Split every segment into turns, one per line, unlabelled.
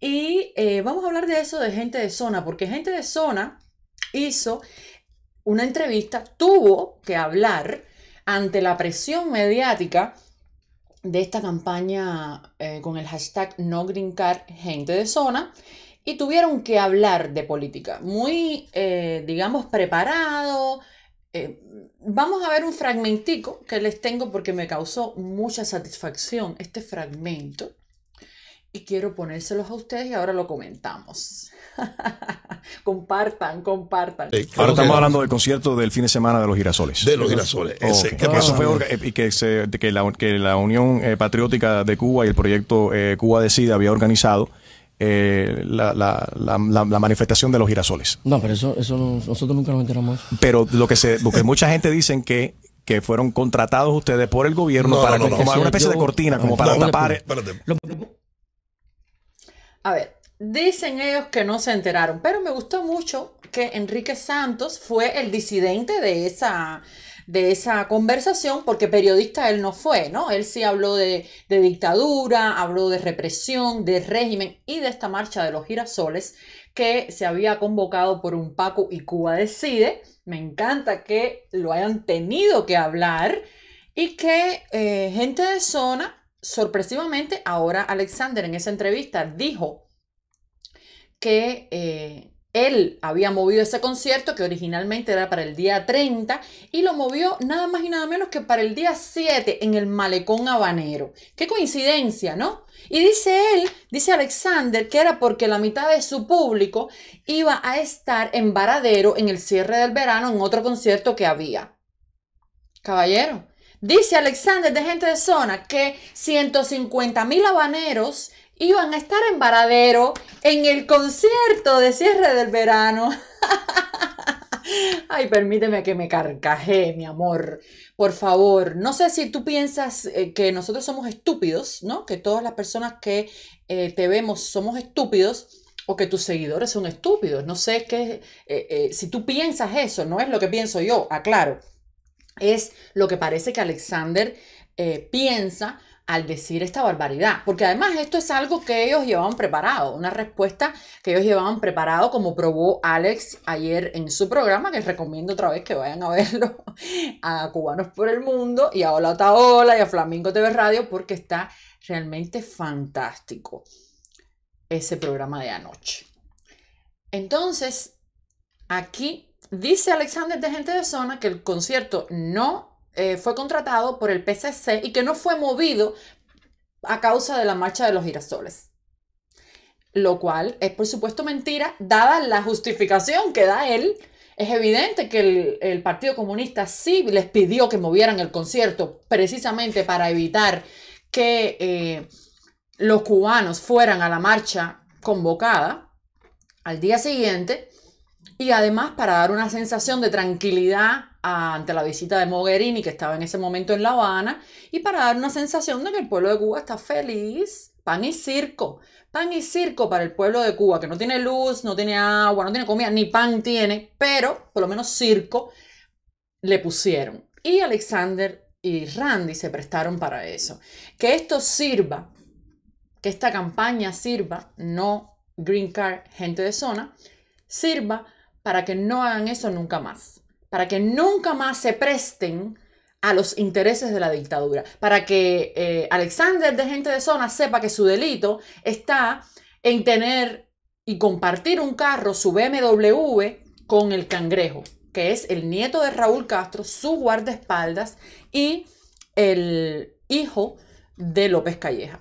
Y eh, vamos a hablar de eso de gente de zona, porque gente de zona hizo una entrevista, tuvo que hablar ante la presión mediática de esta campaña eh, con el hashtag no grincar gente de zona y tuvieron que hablar de política, muy, eh, digamos, preparado. vamos a ver un fragmentico que les tengo porque me causó mucha satisfacción este fragmento y quiero ponérselos a ustedes y ahora lo comentamos. compartan, compartan. ahora estamos hablando del concierto del fin de semana de los girasoles. De los girasoles. que eso fue eh, y que, la, Unión eh, Patriótica de Cuba y el proyecto eh, Cuba Decide había organizado. la, manifestación de los girasoles. No, pero eso, eso nosotros nunca nos enteramos. Pero lo que se, mucha gente dicen que que fueron contratados ustedes por el gobierno para como una especie de cortina, como para tapar. A ver, dicen ellos que no se enteraron, pero me gustó mucho que Enrique Santos fue el disidente de esa, de esa conversación, porque periodista él no fue, ¿no? Él sí habló de, dictadura, habló de represión, de régimen y de esta marcha de los girasoles que se había convocado por un Paco y Cuba decide. Me encanta que lo hayan tenido que hablar y que eh, gente de zona, sorpresivamente, ahora Alexander en esa entrevista dijo que eh, él había movido ese concierto que originalmente era para el día 30 y lo movió nada más y nada menos que para el día 7 en el malecón habanero. Qué coincidencia, ¿no? Y dice él, dice Alexander, que era porque la mitad de su público iba a estar en Varadero en el cierre del verano en otro concierto que había. Caballero, dice Alexander de gente de zona que 150 mil habaneros iban a estar en Varadero en el concierto de cierre del verano. Ay, permíteme que me carcaje, mi amor. Por favor, no sé si tú piensas eh, que nosotros somos estúpidos, ¿no? Que todas las personas que eh, te vemos somos estúpidos o que tus seguidores son estúpidos. No sé qué, eh, si tú piensas eso, no es lo que pienso yo, aclaro. Es lo que parece que Alexander piensa al decir esta barbaridad, porque además esto es algo que ellos llevaban preparado, una respuesta que ellos llevaban preparado, como probó Alex ayer en su programa, que recomiendo otra vez que vayan a verlo, a Cubanos por el Mundo y a Hola Taola y a Flamingo TV Radio, porque está realmente fantástico ese programa de anoche. Entonces, aquí dice Alexander de Gente de Zona que el concierto no eh, fue contratado por el PCC y que no fue movido a causa de la marcha de los girasoles. Lo cual es por supuesto mentira, dada la justificación que da él. Es evidente que el, Partido Comunista sí les pidió que movieran el concierto precisamente para evitar que eh, los cubanos fueran a la marcha convocada al día siguiente y además para dar una sensación de tranquilidad ante la visita de Mogherini, que estaba en ese momento en La Habana, y para dar una sensación de que el pueblo de Cuba está feliz. Pan y circo, pan y circo para el pueblo de Cuba, que no tiene luz, no tiene agua, no tiene comida, ni pan tiene, pero por lo menos circo le pusieron. Y Alexander y Randy se prestaron para eso. Que esto sirva, que esta campaña sirva, no Green Card, gente de zona, sirva para que no hagan eso nunca más para que nunca más se presten a los intereses de la dictadura, para que eh, Alexander de gente de zona sepa que su delito está en tener y compartir un carro, su BMW, con el cangrejo, que es el nieto de Raúl Castro, su guardaespaldas y el hijo de López Calleja.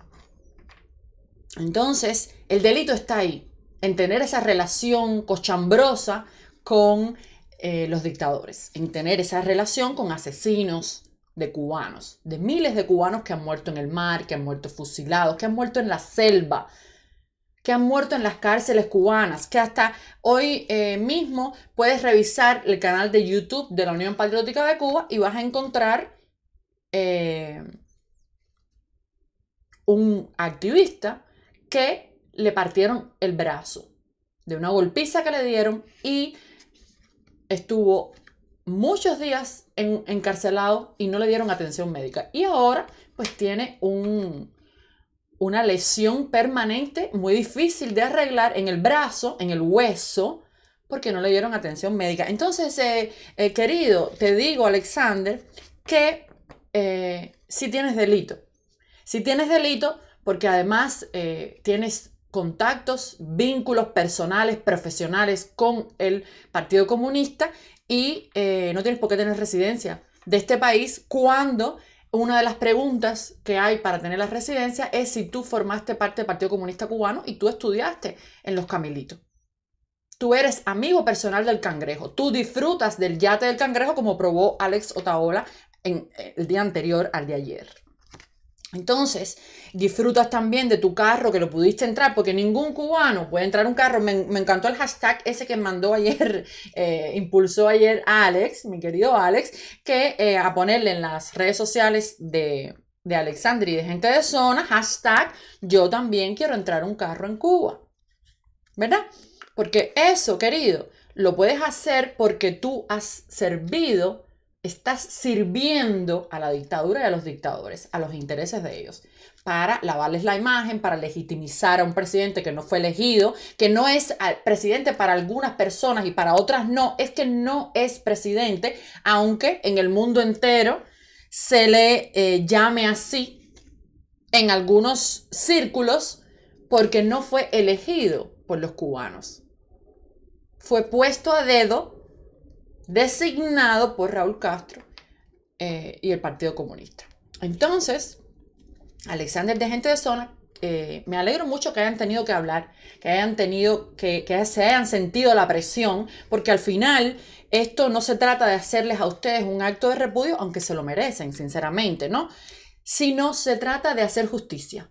Entonces, el delito está ahí, en tener esa relación cochambrosa con eh, los dictadores, en tener esa relación con asesinos de cubanos, de miles de cubanos que han muerto en el mar, que han muerto fusilados, que han muerto en la selva, que han muerto en las cárceles cubanas, que hasta hoy eh, mismo puedes revisar el canal de YouTube de la Unión Patriótica de Cuba y vas a encontrar eh, un activista que le partieron el brazo de una golpiza que le dieron y estuvo muchos días encarcelado y no le dieron atención médica. Y ahora pues tiene una lesión permanente muy difícil de arreglar en el brazo, en el hueso, porque no le dieron atención médica. Entonces, eh, eh, querido, te digo, Alexander, que eh, si tienes delito, si tienes delito, porque además tienes contactos, vínculos personales, profesionales con el Partido Comunista y eh, no tienes por qué tener residencia de este país cuando una de las preguntas que hay para tener la residencia es si tú formaste parte del Partido Comunista Cubano y tú estudiaste en los Camilitos. Tú eres amigo personal del cangrejo, tú disfrutas del yate del cangrejo como probó Alex Otaola en, eh, el día anterior al de ayer. Entonces, disfrutas también de tu carro que lo pudiste entrar, porque ningún cubano puede entrar un carro. Me, encantó el hashtag ese que mandó ayer, eh, impulsó ayer Alex, mi querido Alex, que eh, a ponerle en las redes sociales de, de Alexandria y de gente de zona, hashtag yo también quiero entrar un carro en Cuba. ¿Verdad? Porque eso, querido, lo puedes hacer porque tú has servido estás sirviendo a la dictadura y a los dictadores, a los intereses de ellos, para lavarles la imagen, para legitimizar a un presidente que no fue elegido, que no es ah, presidente para algunas personas y para otras no, es que no es presidente, aunque en el mundo entero se le eh, llame así en algunos círculos porque no fue elegido por los cubanos. Fue puesto a dedo designado por Raúl Castro eh, y el Partido Comunista. Entonces, Alexander de Gente de Zona, eh, me alegro mucho que hayan tenido que hablar, que hayan tenido, que, que se hayan sentido la presión, porque al final esto no se trata de hacerles a ustedes un acto de repudio, aunque se lo merecen, sinceramente, ¿no? Sino se trata de hacer justicia.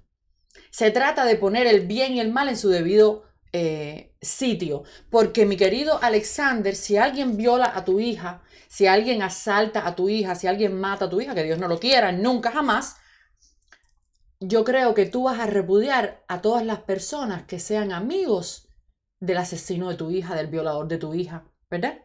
Se trata de poner el bien y el mal en su debido eh, sitio. Porque mi querido Alexander, si alguien viola a tu hija, si alguien asalta a tu hija, si alguien mata a tu hija, que Dios no lo quiera, nunca jamás, yo creo que tú vas a repudiar a todas las personas que sean amigos del asesino de tu hija, del violador de tu hija, ¿verdad?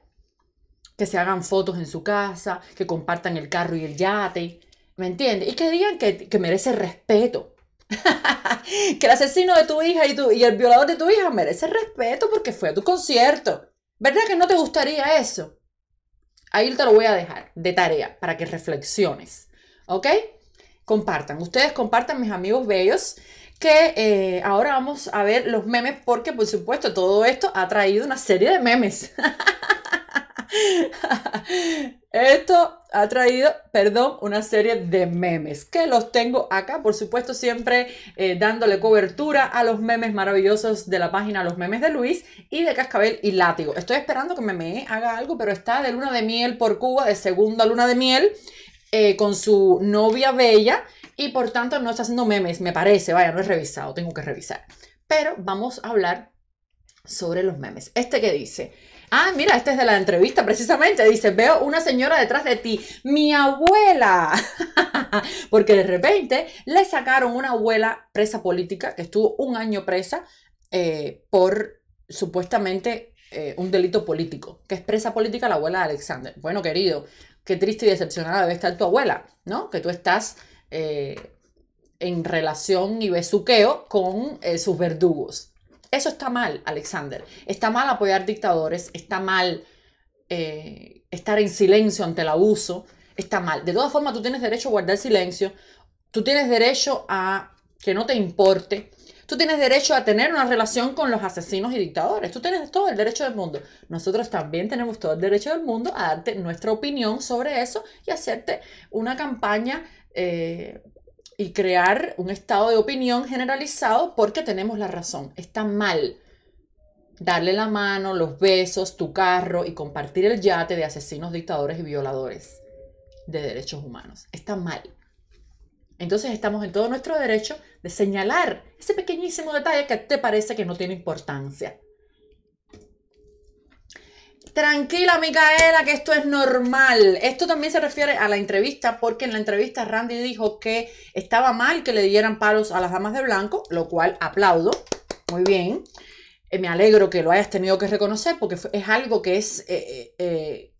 Que se hagan fotos en su casa, que compartan el carro y el yate, ¿me entiendes? Y que digan que merece respeto. que el asesino de tu hija y, y el violador de tu hija merece respeto porque fue a tu concierto. ¿Verdad que no te gustaría eso? Ahí te lo voy a dejar de tarea para que reflexiones. ¿Ok? Compartan. Ustedes compartan, mis amigos bellos, que eh, ahora vamos a ver los memes porque, por supuesto, todo esto ha traído una serie de memes. Esto ha traído, perdón, una serie de memes que los tengo acá, por supuesto, siempre eh, dándole cobertura a los memes maravillosos de la página Los Memes de Luis y de Cascabel y Látigo. Estoy esperando que Meme haga algo, pero está de luna de miel por Cuba, de segunda luna de miel, eh, con su novia bella y por tanto no está haciendo memes, me parece, vaya, no he revisado, tengo que revisar. Pero vamos a hablar sobre los memes. Este que dice, Ah, mira, esta es de la entrevista precisamente. Dice, veo una señora detrás de ti, mi abuela. Porque de repente le sacaron una abuela presa política, que estuvo un año presa eh, por supuestamente eh, un delito político, que es presa política la abuela de Alexander. Bueno, querido, qué triste y decepcionada debe estar tu abuela, ¿no? Que tú estás... Eh, en relación y besuqueo con sus verdugos. Eso está mal, Alexander. Está mal apoyar dictadores, está mal eh, estar en silencio ante el abuso, está mal. De todas formas, tú tienes derecho a guardar silencio, tú tienes derecho a que no te importe, tú tienes derecho a tener una relación con los asesinos y dictadores, tú tienes todo el derecho del mundo. Nosotros también tenemos todo el derecho del mundo a darte nuestra opinión sobre eso y hacerte una campaña eh, y crear un estado de opinión generalizado porque tenemos la razón. Está mal darle la mano, los besos, tu carro y compartir el yate de asesinos, dictadores y violadores de derechos humanos. Está mal. Entonces estamos en todo nuestro derecho de señalar ese pequeñísimo detalle que te parece que no tiene importancia. Tranquila, Micaela, que esto es normal. Esto también se refiere a la entrevista, porque en la entrevista Randy dijo que estaba mal que le dieran palos a las damas de blanco, lo cual aplaudo. Muy bien. Eh, me alegro que lo hayas tenido que reconocer, porque es algo que es eh, eh,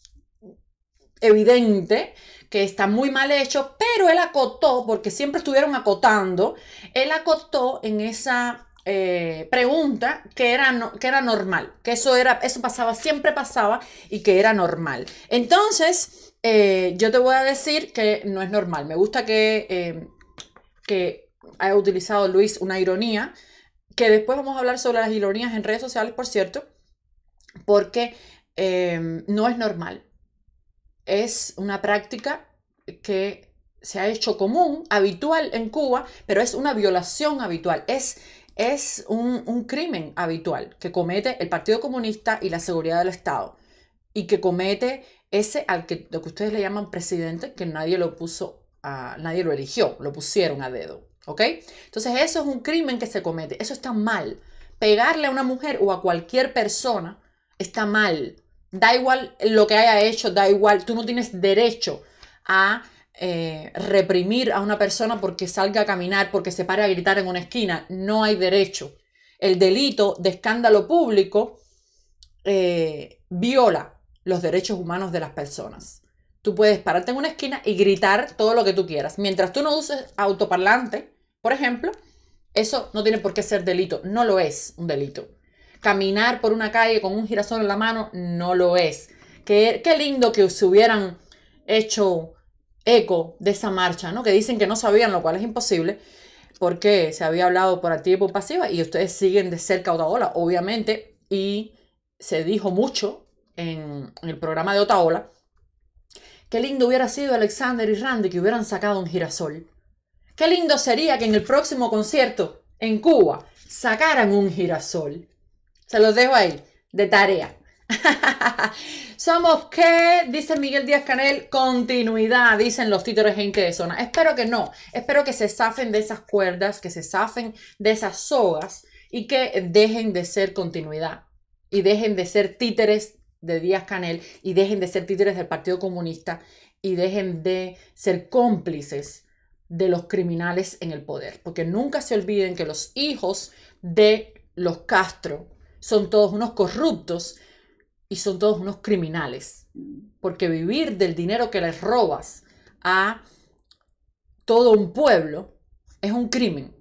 evidente que está muy mal hecho, pero él acotó, porque siempre estuvieron acotando, él acotó en esa eh, pregunta que era, no, era normal, que eso, era, eso pasaba, siempre pasaba y que era normal. Entonces, eh, yo te voy a decir que no es normal. Me gusta que, eh, que haya utilizado Luis una ironía, que después vamos a hablar sobre las ironías en redes sociales, por cierto, porque em, no es normal. Es una práctica que se ha hecho común, habitual en Cuba, pero es una violación habitual. Es es un, crimen habitual que comete el Partido Comunista y la seguridad del Estado y que comete ese al que, lo que ustedes le llaman presidente, que nadie lo puso, nadie lo eligió, lo pusieron a dedo, ¿ok? Entonces eso es un crimen que se comete, eso está mal. Pegarle a una mujer o a cualquier persona está mal. Da igual lo que haya hecho, da igual, tú no tienes derecho a eh, reprimir a una persona porque salga a caminar, porque se pare a gritar en una esquina. No hay derecho. El delito de escándalo público eh, viola los derechos humanos de las personas. Tú puedes pararte en una esquina y gritar todo lo que tú quieras. Mientras tú no uses autoparlante, por ejemplo, eso no tiene por qué ser delito. No lo es un delito. Caminar por una calle con un girasol en la mano no lo es. Qué, qué lindo que se hubieran hecho eco de esa marcha, ¿no? Que dicen que no sabían, lo cual es imposible, porque se había hablado por activa por pasiva y ustedes siguen de cerca Otaola, obviamente, y se dijo mucho en, el programa de Otaola. Qué lindo hubiera sido Alexander y Randy que hubieran sacado un girasol. Qué lindo sería que en el próximo concierto en Cuba sacaran un girasol. Se los dejo ahí, de tarea. ¿Somos qué? Dice Miguel Díaz Canel, continuidad, dicen los títeres en de zona. Espero que no, espero que se zafen de esas cuerdas, que se zafen de esas sogas y que dejen de ser continuidad y dejen de ser títeres de Díaz Canel y dejen de ser títeres del Partido Comunista y dejen de ser cómplices de los criminales en el poder. Porque nunca se olviden que los hijos de los Castro son todos unos corruptos y son todos unos criminales, porque vivir del dinero que les robas a todo un pueblo es un crimen.